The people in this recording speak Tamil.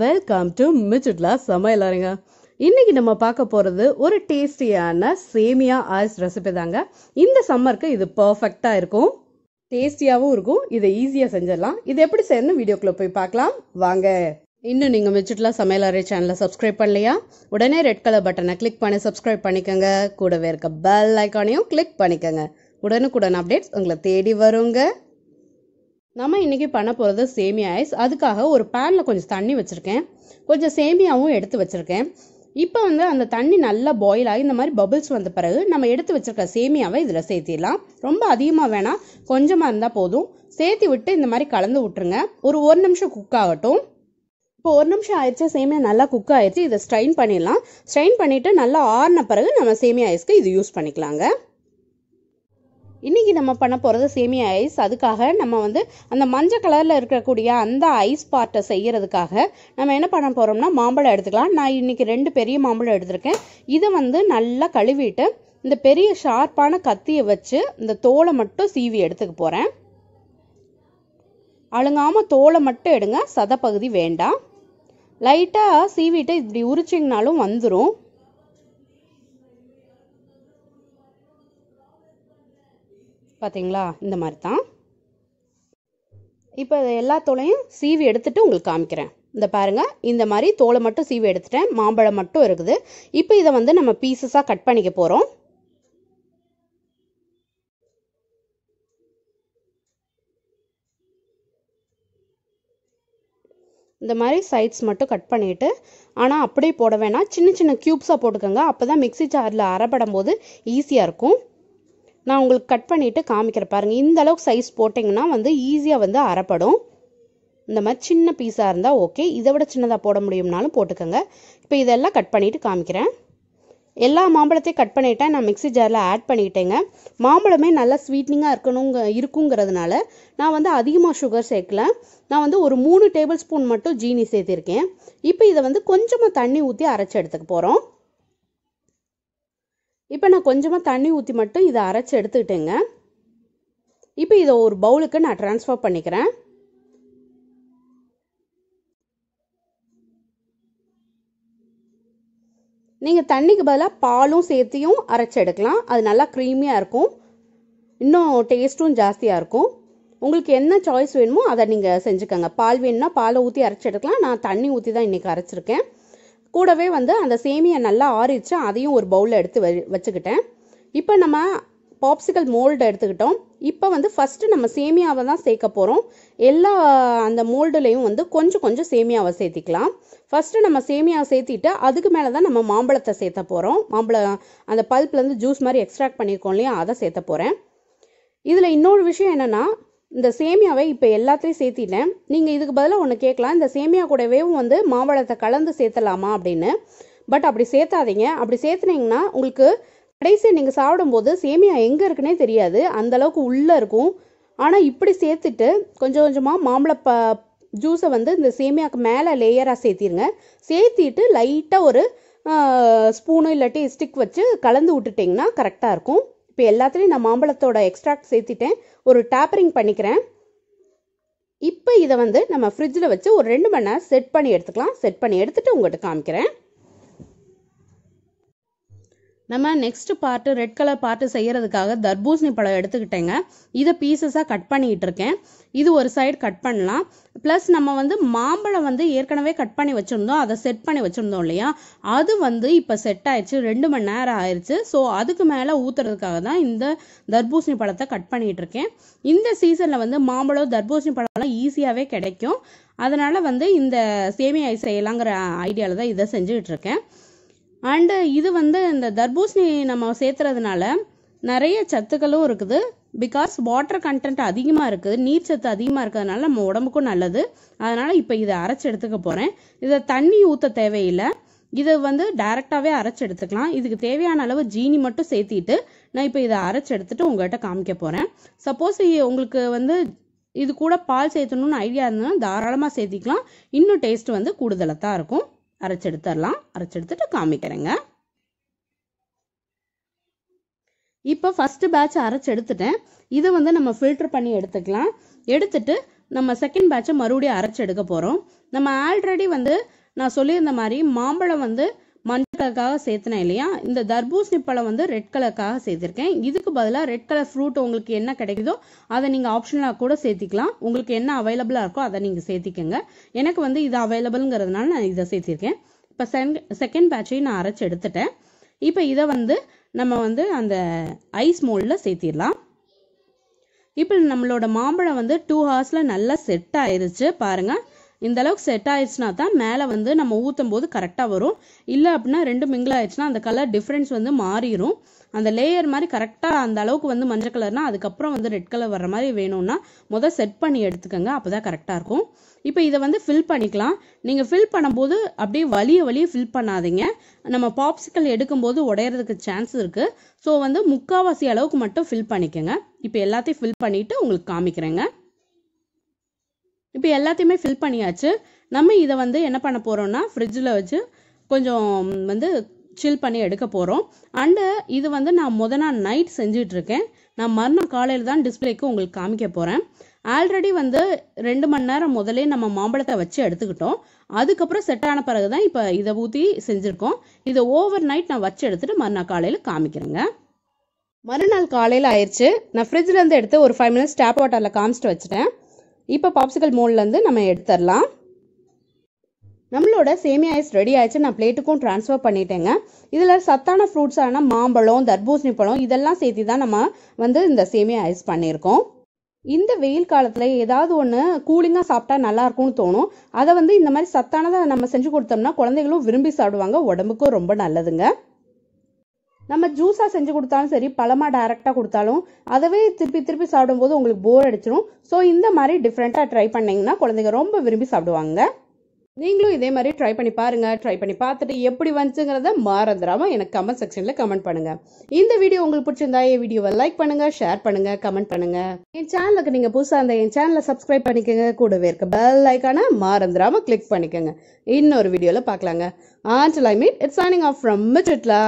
வெல்கம் டு மிச்சிட்லா சமையல் அறிங்க இன்றைக்கி நம்ம பார்க்க போகிறது ஒரு டேஸ்டியான சேமியா ஆயில்ஸ் ரெசிபி தாங்க இந்த சம்மருக்கு இது பர்ஃபெக்டாக இருக்கும் டேஸ்டியாகவும் இருக்கும் இதை ஈஸியாக செஞ்சிடலாம் இது எப்படி செய்யணும் வீடியோக்குள்ளே போய் பார்க்கலாம் வாங்க இன்னும் நீங்கள் மிச்சிட்லா சமையல் அறை சேனலை சப்ஸ்கிரைப் பண்ணலையா உடனே ரெட் கலர் பட்டனை கிளிக் பண்ணி சப்ஸ்கிரைப் பண்ணிக்கோங்க கூடவே இருக்க பெல் ஐக்கானையும் கிளிக் பண்ணிக்கோங்க உடனுக்குடன் அப்டேட்ஸ் உங்களை தேடி வருங்க நம்ம இன்றைக்கி பண்ண போகிறது சேமியா ஐஸ் அதுக்காக ஒரு பேனில் கொஞ்சம் தண்ணி வச்சுருக்கேன் கொஞ்சம் சேமியாவும் எடுத்து வச்சுருக்கேன் இப்போ வந்து அந்த தண்ணி நல்லா பாயில் ஆகி இந்த மாதிரி பபுள்ஸ் வந்த பிறகு நம்ம எடுத்து வச்சுருக்க சேமியாவை இதில் சேர்த்திடலாம் ரொம்ப அதிகமாக வேணால் கொஞ்சமாக இருந்தால் போதும் சேர்த்தி விட்டு இந்த மாதிரி கலந்து விட்டுருங்க ஒரு ஒரு நிமிஷம் குக் ஆகட்டும் இப்போ ஒரு நிமிஷம் ஆயிடுச்சு சேமியா நல்லா குக் ஆயிடுச்சு இதை ஸ்ட்ரைன் பண்ணிடலாம் ஸ்ட்ரைன் பண்ணிவிட்டு நல்லா ஆறின பிறகு நம்ம சேமியா ஐஸ்க்கு இது யூஸ் பண்ணிக்கலாங்க இன்றைக்கி நம்ம பண்ண போகிறது சேமியா ஐஸ் அதுக்காக நம்ம வந்து அந்த மஞ்சள் கலரில் இருக்கக்கூடிய அந்த ஐஸ் பார்ட்டை செய்கிறதுக்காக நம்ம என்ன பண்ண போகிறோம்னா மாம்பழம் எடுத்துக்கலாம் நான் இன்றைக்கி ரெண்டு பெரிய மாம்பழம் எடுத்திருக்கேன் இதை வந்து நல்லா கழுவிட்டு இந்த பெரிய ஷார்ப்பான கத்தியை வச்சு இந்த தோலை மட்டும் சீவி எடுத்துக்க போகிறேன் அழுங்காமல் தோலை மட்டும் எடுங்க சதப்பகுதி வேண்டாம் லைட்டாக சீவிட்டு இப்படி உரிச்சிங்கனாலும் வந்துடும் பார்த்தீங்களா இந்த மாதிரி தான் இப்போ எல்லா தோலையும் சீவி எடுத்துட்டு உங்களுக்கு காமிக்கிறேன் இந்த பாருங்கள் இந்த மாதிரி தோலை மட்டும் சீவி எடுத்துட்டேன் மாம்பழம் மட்டும் இருக்குது இப்போ இதை வந்து நம்ம பீசஸாக கட் பண்ணிக்க போகிறோம் இந்த மாதிரி சைட்ஸ் மட்டும் கட் பண்ணிவிட்டு ஆனால் அப்படியே போட வேணாம் சின்ன சின்ன க்யூப்ஸாக போட்டுக்கோங்க அப்போ தான் மிக்சி ஜாரில் அரைப்படும் போது ஈஸியாக இருக்கும் நான் உங்களுக்கு கட் பண்ணிவிட்டு காமிக்கிறேன் பாருங்கள் இந்த அளவுக்கு சைஸ் போட்டிங்கன்னா வந்து ஈஸியாக வந்து அறப்படும் இந்த மாதிரி சின்ன பீஸாக இருந்தால் ஓகே இதை விட சின்னதாக போட முடியும்னாலும் போட்டுக்கோங்க இப்போ இதெல்லாம் கட் பண்ணிவிட்டு காமிக்கிறேன் எல்லா மாம்பழத்தையும் கட் பண்ணிவிட்டேன் நான் மிக்சி ஜாரில் ஆட் பண்ணிக்கிட்டேங்க மாம்பழமே நல்லா ஸ்வீட்னிங்காக இருக்கணுங்க இருக்குங்கிறதுனால நான் வந்து அதிகமாக சுகர் சேர்க்கல நான் வந்து ஒரு மூணு டேபிள் ஸ்பூன் மட்டும் ஜீனி சேர்த்திருக்கேன் இப்போ இதை வந்து கொஞ்சமாக தண்ணி ஊற்றி அரைச்சி எடுத்துக்க போகிறோம் இப்போ நான் கொஞ்சமாக தண்ணி ஊற்றி மட்டும் இதை அரைச்சி எடுத்துக்கிட்டேங்க இப்போ இதை ஒரு பவுலுக்கு நான் ட்ரான்ஸ்ஃபர் பண்ணிக்கிறேன் நீங்கள் தண்ணிக்கு பதிலாக பாலும் சேர்த்தியும் அரைச்சி எடுக்கலாம் அது நல்லா க்ரீமியாக இருக்கும் இன்னும் டேஸ்ட்டும் ஜாஸ்தியாக இருக்கும் உங்களுக்கு என்ன சாய்ஸ் வேணுமோ அதை நீங்கள் செஞ்சுக்கோங்க பால் வேணும்னா பாலை ஊற்றி அரைச்சி எடுக்கலாம் நான் தண்ணி ஊற்றி தான் இன்றைக்கி அரைச்சிருக்கேன் கூடவே வந்து அந்த சேமியை நல்லா ஆறிச்சு அதையும் ஒரு பவுலில் எடுத்து வச்சுக்கிட்டேன் இப்போ நம்ம பாப்சிக்கல் மோல்டு எடுத்துக்கிட்டோம் இப்போ வந்து ஃபஸ்ட்டு நம்ம சேமியாவை தான் சேர்க்க போகிறோம் எல்லா அந்த மோல்டுலேயும் வந்து கொஞ்சம் கொஞ்சம் சேமியாவை சேர்த்திக்கலாம் ஃபஸ்ட்டு நம்ம சேமியாவை சேர்த்திட்டு அதுக்கு மேலே தான் நம்ம மாம்பழத்தை சேர்த்த போகிறோம் மாம்பழம் அந்த பல்ப்லேருந்து ஜூஸ் மாதிரி எக்ஸ்ட்ராக்ட் பண்ணியிருக்கோம் இல்லையா அதை சேர்த்த போகிறேன் இதில் இன்னொரு விஷயம் என்னென்னா இந்த சேமியாவை இப்போ எல்லாத்தையும் சேர்த்திட்டேன் நீங்கள் இதுக்கு பதிலாக ஒன்று கேட்கலாம் இந்த சேமியா கூடவேவும் வந்து மாம்பழத்தை கலந்து சேர்த்தலாமா அப்படின்னு பட் அப்படி சேர்த்தாதீங்க அப்படி சேர்த்துனீங்கன்னா உங்களுக்கு கடைசியாக நீங்கள் சாப்பிடும்போது சேமியா எங்கே இருக்குன்னே தெரியாது அந்தளவுக்கு உள்ளே இருக்கும் ஆனால் இப்படி சேர்த்துட்டு கொஞ்சம் கொஞ்சமாக மாம்பழ ப ஜூஸை வந்து இந்த சேமியாவுக்கு மேலே லேயராக சேர்த்திருங்க சேர்த்திட்டு லைட்டாக ஒரு ஸ்பூனு இல்லாட்டி ஸ்டிக் வச்சு கலந்து விட்டுட்டிங்கன்னா கரெக்டாக இருக்கும் இப்போ எல்லாத்துலேயும் நான் மாம்பழத்தோட எக்ஸ்ட்ராக்ட் சேர்த்திட்டேன் ஒரு டேப்பரிங் பண்ணிக்கிறேன் இப்போ இதை வந்து நம்ம ஃப்ரிட்ஜில் வச்சு ஒரு ரெண்டு மணி நேரம் செட் பண்ணி எடுத்துக்கலாம் செட் பண்ணி எடுத்துகிட்டு உங்கள்கிட்ட காமிக்கிறேன் நம்ம next part red colour part செய்கிறதுக்காக தர்பூசணி பழம் எடுத்துக்கிட்டேங்க இதை பீசஸாக கட் பண்ணிக்கிட்டு இருக்கேன் இது ஒரு சைடு கட் பண்ணலாம் ப்ளஸ் நம்ம வந்து மாம்பழம் வந்து ஏற்கனவே கட் பண்ணி வச்சுருந்தோம் அதை செட் பண்ணி வச்சுருந்தோம் இல்லையா அது வந்து இப்போ செட் ஆயிடுச்சு ரெண்டு மணி நேரம் ஆயிடுச்சு ஸோ அதுக்கு மேலே ஊற்றுறதுக்காக தான் இந்த தர்பூசணி பழத்தை கட் பண்ணிகிட்டு இருக்கேன் இந்த சீசனில் வந்து மாம்பழம் தர்பூசணி பழம்லாம் ஈஸியாகவே கிடைக்கும் அதனால் வந்து இந்த சேமியா செய்யலாங்கிற ஐடியாவில் தான் இதை செஞ்சுக்கிட்டு இருக்கேன் அண்டு இது வந்து இந்த தர்பூசணி நம்ம சேர்த்துறதுனால நிறைய சத்துக்களும் இருக்குது பிகாஸ் வாட்டர் கண்டென்ட் அதிகமாக இருக்குது நீர் சத்து அதிகமாக இருக்கிறதுனால நம்ம உடம்புக்கும் நல்லது அதனால் இப்போ இதை அரைச்சி எடுத்துக்க போகிறேன் இதை தண்ணி ஊற்ற தேவையில்லை இதை வந்து டைரெக்டாகவே அரைச்சி எடுத்துக்கலாம் இதுக்கு தேவையான அளவு ஜீனி மட்டும் சேர்த்திட்டு நான் இப்போ இதை அரைச்சி எடுத்துகிட்டு உங்கள்கிட்ட காமிக்க போகிறேன் சப்போஸ் உங்களுக்கு வந்து இது கூட பால் சேர்த்தணும்னு ஐடியா இருந்ததுன்னா தாராளமாக சேர்த்திக்கலாம் இன்னும் டேஸ்ட் வந்து கூடுதலாக தான் இருக்கும் அரைச்செடுத்துடலாம் அரைச்செடுத்துட்டு காமிக்கிறேங்க இப்போ ஃபஸ்ட்டு பேட்ச் அரைச்சி எடுத்துட்டேன் இதை வந்து நம்ம ஃபில்டர் பண்ணி எடுத்துக்கலாம் எடுத்துட்டு நம்ம செகண்ட் பேட்சை மறுபடியும் அரைச்சி எடுக்க போகிறோம் நம்ம ஆல்ரெடி வந்து நான் சொல்லியிருந்த மாதிரி மாம்பழம் வந்து கலருக்காக சேர்த்துனேன் இல்லையா இந்த தர்பூசணி பழம் வந்து ரெட் கலருக்காக சேர்த்துருக்கேன் இதுக்கு பதிலாக ரெட் கலர் ஃப்ரூட் உங்களுக்கு என்ன கிடைக்குதோ அதை நீங்கள் ஆப்ஷனாக கூட சேர்த்திக்கலாம் உங்களுக்கு என்ன அவைலபிளாக இருக்கோ அதை நீங்கள் சேர்த்திக்கங்க எனக்கு வந்து இது அவைலபிள்ங்கிறதுனால நான் இதை சேர்த்திருக்கேன் இப்போ செகண்ட் செகண்ட் பேட்சையும் நான் அரைச்சி எடுத்துட்டேன் இப்போ இதை வந்து நம்ம வந்து அந்த ஐஸ் மோல்டில் சேர்த்திடலாம் இப்போ நம்மளோட மாம்பழம் வந்து டூ ஹவர்ஸில் நல்லா செட் ஆயிருச்சு பாருங்கள் இந்த அளவுக்கு செட் ஆயிடுச்சுனா தான் மேலே வந்து நம்ம ஊற்றும் போது கரெக்டாக வரும் இல்லை அப்படின்னா ரெண்டு மிங்கிள் ஆயிடுச்சுன்னா அந்த கலர் டிஃப்ரென்ஸ் வந்து மாறிடும் அந்த லேயர் மாதிரி கரெக்டாக அந்த அளவுக்கு வந்து மஞ்சள் கலர்னா அதுக்கப்புறம் வந்து ரெட் கலர் வர மாதிரி வேணும்னா முதல் செட் பண்ணி எடுத்துக்கோங்க அப்போ தான் கரெக்டாக இருக்கும் இப்போ இதை வந்து ஃபில் பண்ணிக்கலாம் நீங்கள் ஃபில் பண்ணும்போது அப்படியே வலிய வலிய ஃபில் பண்ணாதீங்க நம்ம பாப்சிக்கல் எடுக்கும்போது உடையிறதுக்கு சான்ஸ் இருக்குது ஸோ வந்து முக்கால்வாசி அளவுக்கு மட்டும் ஃபில் பண்ணிக்கோங்க இப்போ எல்லாத்தையும் ஃபில் பண்ணிவிட்டு உங்களுக்கு காமிக்கிறேங்க இப்போ எல்லாத்தையுமே ஃபில் பண்ணியாச்சு நம்ம இதை வந்து என்ன பண்ண போகிறோம்னா ஃப்ரிட்ஜில் வச்சு கொஞ்சம் வந்து சில் பண்ணி எடுக்க போகிறோம் அண்டு இது வந்து நான் முத நாள் நைட் செஞ்சிட்ருக்கேன் நான் மறுநாள் காலையில் தான் டிஸ்பிளேக்கு உங்களுக்கு காமிக்க போகிறேன் ஆல்ரெடி வந்து ரெண்டு மணி நேரம் முதலே நம்ம மாம்பழத்தை வச்சு எடுத்துக்கிட்டோம் அதுக்கப்புறம் செட் ஆன பிறகு தான் இப்போ இதை ஊற்றி செஞ்சுருக்கோம் இதை ஓவர் நைட் நான் வச்சு எடுத்துகிட்டு மறுநாள் காலையில் காமிக்கிறேங்க மறுநாள் காலையில் ஆயிடுச்சு நான் இருந்து எடுத்து ஒரு ஃபைவ் மினிட்ஸ் டேப் வாட்டரில் காமிச்சிட்டு வச்சுட்டேன் இப்போ பாப்சிக்கல் மோல்லேருந்து நம்ம எடுத்துடலாம் நம்மளோட சேமியா ஐஸ் ரெடி ஆயிடுச்சு நான் பிளேட்டுக்கும் ட்ரான்ஸ்ஃபர் பண்ணிட்டேங்க இதில் சத்தான ஃப்ரூட்ஸான மாம்பழம் தர்பூசணி பழம் இதெல்லாம் சேர்த்து தான் நம்ம வந்து இந்த சேமியா ஐஸ் பண்ணியிருக்கோம் இந்த வெயில் காலத்தில் ஏதாவது ஒன்று கூலிங்காக சாப்பிட்டா நல்லா இருக்கும்னு தோணும் அதை வந்து இந்த மாதிரி சத்தானதை நம்ம செஞ்சு கொடுத்தோம்னா குழந்தைகளும் விரும்பி சாப்பிடுவாங்க உடம்புக்கும் ரொம்ப நல்லதுங்க நம்ம ஜூஸாக செஞ்சு கொடுத்தாலும் சரி பழமாக டைரெக்டாக கொடுத்தாலும் அதவே திருப்பி திருப்பி சாப்பிடும்போது உங்களுக்கு போர் அடிச்சிடும் ஸோ இந்த மாதிரி டிஃப்ரெண்ட்டாக ட்ரை பண்ணிங்கன்னா குழந்தைங்க ரொம்ப விரும்பி சாப்பிடுவாங்க நீங்களும் இதே மாதிரி ட்ரை பண்ணி பாருங்கள் ட்ரை பண்ணி பார்த்துட்டு எப்படி வந்துச்சுங்கிறத மறந்துடாமல் எனக்கு கமெண்ட் செக்ஷனில் கமெண்ட் பண்ணுங்கள் இந்த வீடியோ உங்களுக்கு பிடிச்சிருந்தா என் வீடியோவை லைக் பண்ணுங்கள் ஷேர் பண்ணுங்கள் கமெண்ட் பண்ணுங்கள் என் சேனலுக்கு நீங்கள் புதுசாக இருந்தால் என் சேனலை சப்ஸ்கிரைப் பண்ணிக்கோங்க கூடவே இருக்க பெல் ஐக்கானை மறந்துடாமல் கிளிக் பண்ணிக்கோங்க இன்னொரு வீடியோவில் பார்க்கலாங்க and I meet it's signing off from மிட்லா